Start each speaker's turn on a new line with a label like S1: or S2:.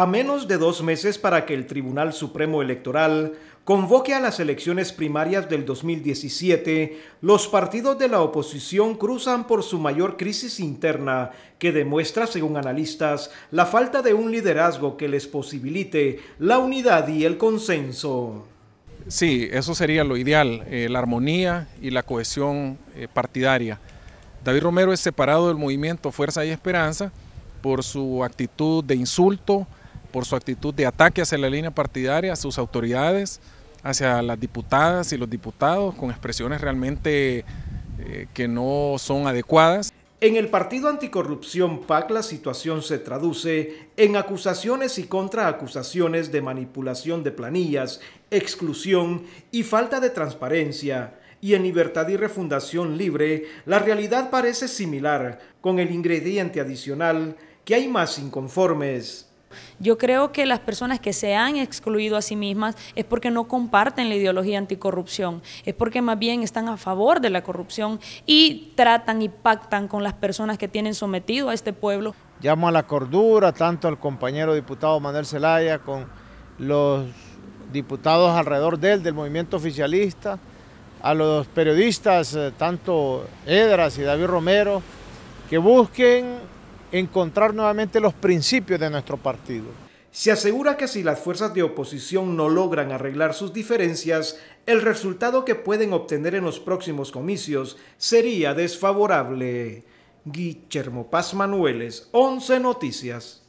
S1: a menos de dos meses para que el Tribunal Supremo Electoral convoque a las elecciones primarias del 2017, los partidos de la oposición cruzan por su mayor crisis interna, que demuestra, según analistas, la falta de un liderazgo que les posibilite la unidad y el consenso.
S2: Sí, eso sería lo ideal, eh, la armonía y la cohesión eh, partidaria. David Romero es separado del movimiento Fuerza y Esperanza por su actitud de insulto, por su actitud de ataque hacia la línea partidaria, sus autoridades, hacia las diputadas y los diputados, con expresiones realmente eh, que no son
S1: adecuadas. En el partido anticorrupción PAC la situación se traduce en acusaciones y contraacusaciones de manipulación de planillas, exclusión y falta de transparencia. Y en Libertad y Refundación Libre, la realidad parece similar, con el ingrediente adicional que hay más inconformes.
S3: Yo creo que las personas que se han excluido a sí mismas es porque no comparten la ideología anticorrupción, es porque más bien están a favor de la corrupción y tratan y pactan con las personas que tienen sometido a este pueblo.
S4: Llamo a la cordura tanto al compañero diputado Manuel Zelaya con los diputados alrededor de él del movimiento oficialista, a los periodistas, eh, tanto Edras y David
S1: Romero, que busquen encontrar nuevamente los principios de nuestro partido. Se asegura que si las fuerzas de oposición no logran arreglar sus diferencias, el resultado que pueden obtener en los próximos comicios sería desfavorable. Guillermo Paz Manueles, 11 Noticias.